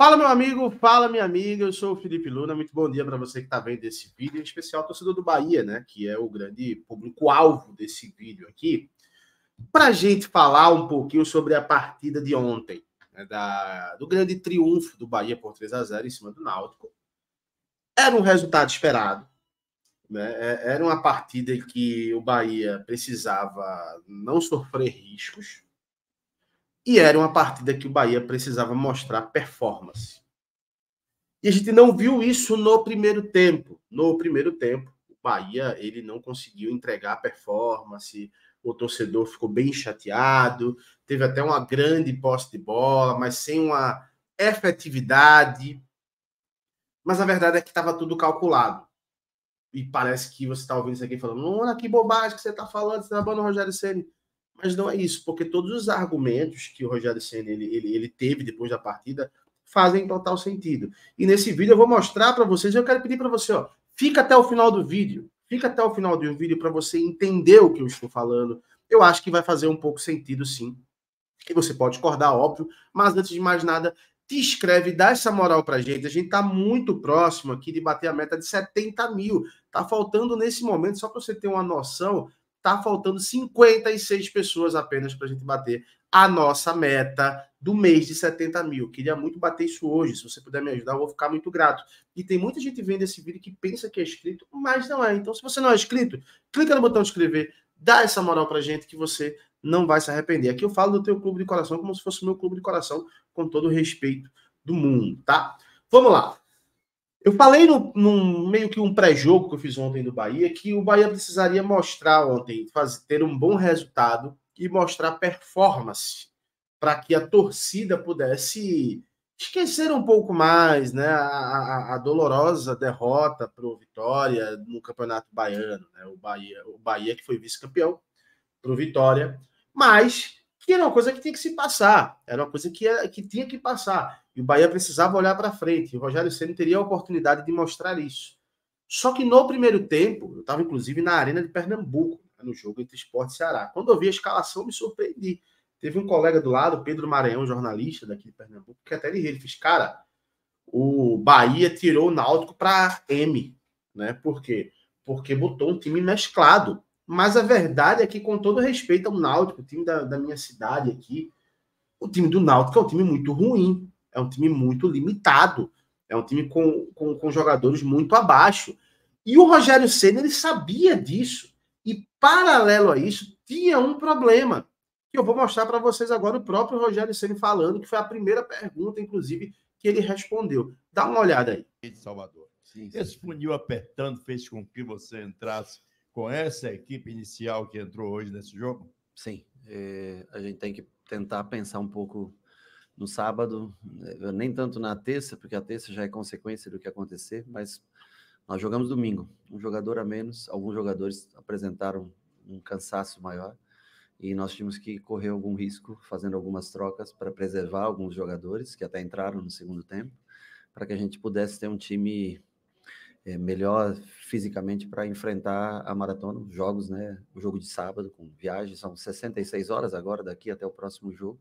Fala, meu amigo, fala, minha amiga. Eu sou o Felipe Luna. Muito bom dia para você que está vendo esse vídeo, em especial torcedor do Bahia, né? Que é o grande público-alvo desse vídeo aqui. Para a gente falar um pouquinho sobre a partida de ontem, né? da, do grande triunfo do Bahia por 3 a 0 em cima do Náutico. Era um resultado esperado. Né? É, era uma partida em que o Bahia precisava não sofrer riscos e era uma partida que o Bahia precisava mostrar performance. E a gente não viu isso no primeiro tempo. No primeiro tempo, o Bahia ele não conseguiu entregar performance, o torcedor ficou bem chateado, teve até uma grande posse de bola, mas sem uma efetividade. Mas a verdade é que estava tudo calculado. E parece que você está ouvindo isso aqui falando, olha que bobagem que você está falando, você está falando Rogério Senna mas não é isso, porque todos os argumentos que o Rogério Senna ele, ele, ele teve depois da partida fazem total sentido. E nesse vídeo eu vou mostrar para vocês, eu quero pedir para você, ó, fica até o final do vídeo, fica até o final do vídeo para você entender o que eu estou falando. Eu acho que vai fazer um pouco sentido, sim. E você pode discordar, óbvio, mas antes de mais nada, te inscreve, dá essa moral para gente. A gente está muito próximo aqui de bater a meta de 70 mil. Tá faltando nesse momento, só para você ter uma noção, Tá faltando 56 pessoas apenas para a gente bater a nossa meta do mês de 70 mil. Queria muito bater isso hoje. Se você puder me ajudar, eu vou ficar muito grato. E tem muita gente vendo esse vídeo que pensa que é inscrito, mas não é. Então, se você não é inscrito, clica no botão de inscrever, dá essa moral a gente que você não vai se arrepender. Aqui eu falo do teu clube de coração como se fosse o meu clube de coração, com todo o respeito do mundo, tá? Vamos lá. Eu falei no, num meio que um pré-jogo que eu fiz ontem do Bahia que o Bahia precisaria mostrar ontem, fazer, ter um bom resultado e mostrar performance para que a torcida pudesse esquecer um pouco mais né, a, a, a dolorosa derrota para o Vitória no Campeonato Baiano. Né, o, Bahia, o Bahia que foi vice-campeão para o Vitória, mas que era uma coisa que tinha que se passar, era uma coisa que, era, é, que tinha que passar. E o Bahia precisava olhar para frente. o Rogério Senna teria a oportunidade de mostrar isso. Só que no primeiro tempo, eu estava inclusive na Arena de Pernambuco, no jogo entre Esporte e Ceará. Quando eu vi a escalação, me surpreendi. Teve um colega do lado, Pedro Maranhão, jornalista daqui de Pernambuco, que até ele riu. Ele fez, cara, o Bahia tirou o Náutico para M. Né? Por quê? Porque botou um time mesclado. Mas a verdade é que, com todo respeito ao Náutico, o time da, da minha cidade aqui, o time do Náutico é um time muito ruim, é um time muito limitado, é um time com, com, com jogadores muito abaixo. E o Rogério Senna, ele sabia disso. E, paralelo a isso, tinha um problema. Que eu vou mostrar para vocês agora o próprio Rogério Senna falando, que foi a primeira pergunta, inclusive, que ele respondeu. Dá uma olhada aí. Salvador. Sim, sim. Esse funil apertando fez com que você entrasse com essa equipe inicial que entrou hoje nesse jogo? Sim, é, a gente tem que tentar pensar um pouco no sábado, né, nem tanto na terça, porque a terça já é consequência do que acontecer, mas nós jogamos domingo, um jogador a menos, alguns jogadores apresentaram um cansaço maior e nós tínhamos que correr algum risco fazendo algumas trocas para preservar alguns jogadores que até entraram no segundo tempo, para que a gente pudesse ter um time é, melhor fisicamente para enfrentar a maratona, os jogos, né? O jogo de sábado com viagem são 66 horas agora daqui até o próximo jogo.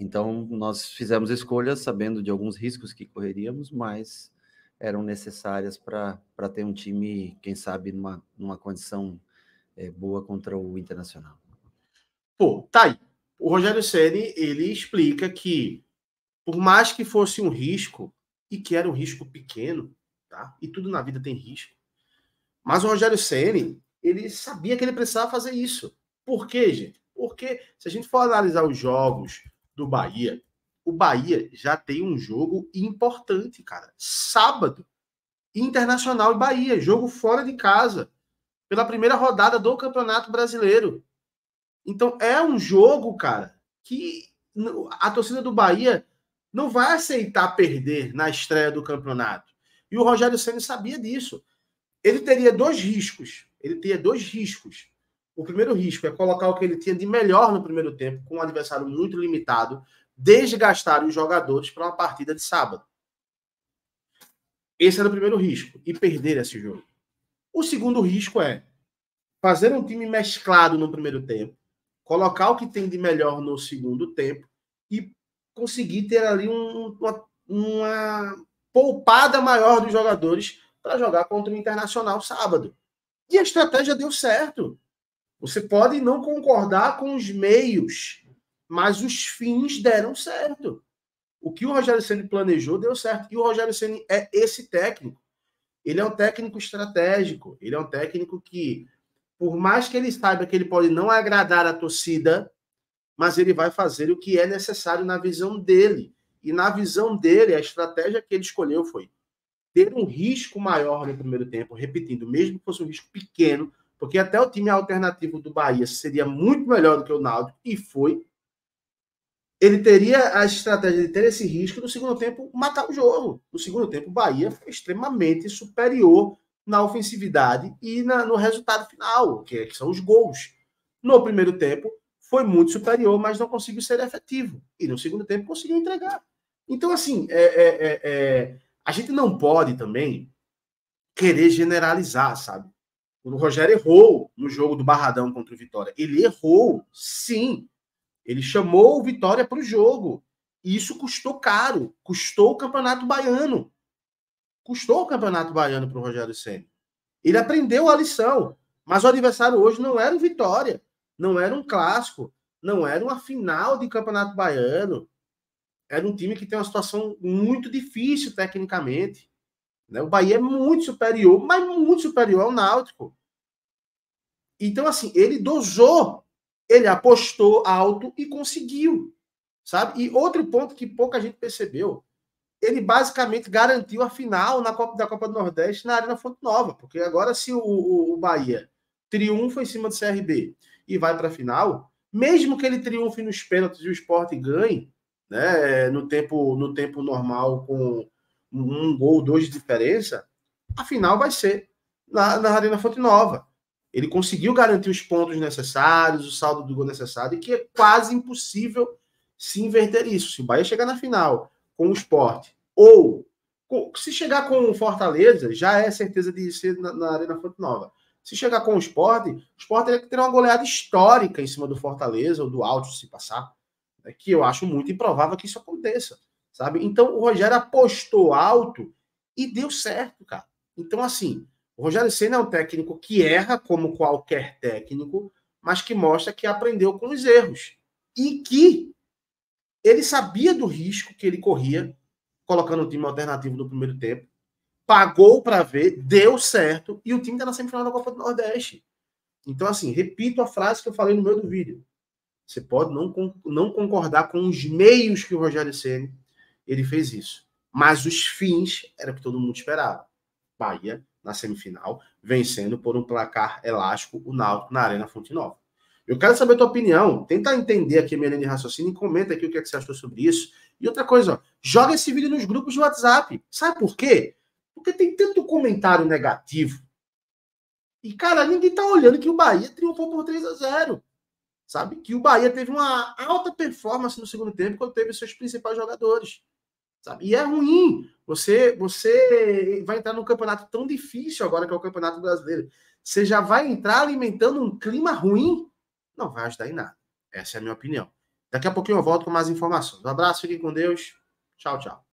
Então nós fizemos escolhas sabendo de alguns riscos que correríamos, mas eram necessárias para ter um time, quem sabe, numa, numa condição é, boa contra o Internacional. Pô, tá aí. O Rogério Ceni ele explica que por mais que fosse um risco e que era um risco pequeno, tá? E tudo na vida tem risco. Mas o Rogério Ceni, ele sabia que ele precisava fazer isso. Por quê, gente? Porque se a gente for analisar os jogos do Bahia, o Bahia já tem um jogo importante, cara. Sábado, Internacional e Bahia, jogo fora de casa, pela primeira rodada do Campeonato Brasileiro. Então é um jogo, cara, que a torcida do Bahia não vai aceitar perder na estreia do campeonato. E o Rogério Ceni sabia disso. Ele teria dois riscos. Ele teria dois riscos. O primeiro risco é colocar o que ele tinha de melhor no primeiro tempo, com um adversário muito limitado, desgastar os jogadores para uma partida de sábado. Esse era o primeiro risco, e perder esse jogo. O segundo risco é fazer um time mesclado no primeiro tempo, colocar o que tem de melhor no segundo tempo e conseguir ter ali um, uma, uma poupada maior dos jogadores para jogar contra o Internacional sábado. E a estratégia deu certo. Você pode não concordar com os meios, mas os fins deram certo. O que o Rogério Ceni planejou deu certo. E o Rogério Ceni é esse técnico. Ele é um técnico estratégico. Ele é um técnico que, por mais que ele saiba que ele pode não agradar a torcida, mas ele vai fazer o que é necessário na visão dele. E na visão dele, a estratégia que ele escolheu foi ter um risco maior no primeiro tempo, repetindo, mesmo que fosse um risco pequeno, porque até o time alternativo do Bahia seria muito melhor do que o Náutico, e foi. Ele teria a estratégia de ter esse risco no segundo tempo matar o jogo. No segundo tempo, o Bahia foi extremamente superior na ofensividade e na, no resultado final, que, é, que são os gols. No primeiro tempo, foi muito superior, mas não conseguiu ser efetivo. E no segundo tempo, conseguiu entregar. Então, assim, é é, é, é, a gente não pode também querer generalizar, sabe? O Rogério errou no jogo do Barradão contra o Vitória. Ele errou, sim. Ele chamou o Vitória para o jogo. E isso custou caro. Custou o Campeonato Baiano. Custou o Campeonato Baiano para o Rogério Senna. Ele aprendeu a lição. Mas o adversário hoje não era o Vitória. Não era um clássico. Não era uma final de Campeonato Baiano. É era um time que tem uma situação muito difícil tecnicamente. Né? O Bahia é muito superior, mas muito superior ao Náutico. Então, assim, ele dosou, ele apostou alto e conseguiu. Sabe? E outro ponto que pouca gente percebeu, ele basicamente garantiu a final na Copa, da Copa do Nordeste na Arena Fonte Nova, porque agora se o, o, o Bahia triunfa em cima do CRB e vai para a final, mesmo que ele triunfe nos pênaltis e o esporte ganhe, né, eh, no tempo no tempo normal com um gol, dois de diferença, a final vai ser na, na Arena Fonte Nova. Ele conseguiu garantir os pontos necessários, o saldo do gol necessário, e que é quase impossível se inverter isso. Se o Bahia chegar na final com o esporte, ou se chegar com o Fortaleza, já é certeza de ser na, na Arena Fonte Nova. Se chegar com o esporte, o esporte teria que ter uma goleada histórica em cima do Fortaleza ou do Alto, se passar que eu acho muito improvável que isso aconteça, sabe? Então o Rogério apostou alto e deu certo, cara. Então, assim, o Rogério Senna é um técnico que erra, como qualquer técnico, mas que mostra que aprendeu com os erros e que ele sabia do risco que ele corria colocando o time alternativo no primeiro tempo, pagou para ver, deu certo e o time está na semifinal da Copa do Nordeste. Então, assim, repito a frase que eu falei no meio do vídeo. Você pode não, não concordar com os meios que o Rogério Ceni ele fez isso, mas os fins era que todo mundo esperava. Bahia na semifinal, vencendo por um placar elástico o Náutico na Arena Fonte Nova. Eu quero saber a tua opinião, tenta entender aqui a minha linha de raciocínio e comenta aqui o que, é que você achou sobre isso. E outra coisa, ó, joga esse vídeo nos grupos de WhatsApp. Sabe por quê? Porque tem tanto comentário negativo. E, cara, ninguém tá olhando que o Bahia triunfou por 3 a 0 sabe? Que o Bahia teve uma alta performance no segundo tempo quando teve seus principais jogadores, sabe? E é ruim. Você você vai entrar num campeonato tão difícil agora que é o Campeonato Brasileiro. Você já vai entrar alimentando um clima ruim? Não vai ajudar em nada. Essa é a minha opinião. Daqui a pouquinho eu volto com mais informações. Um abraço, fiquem com Deus. Tchau, tchau.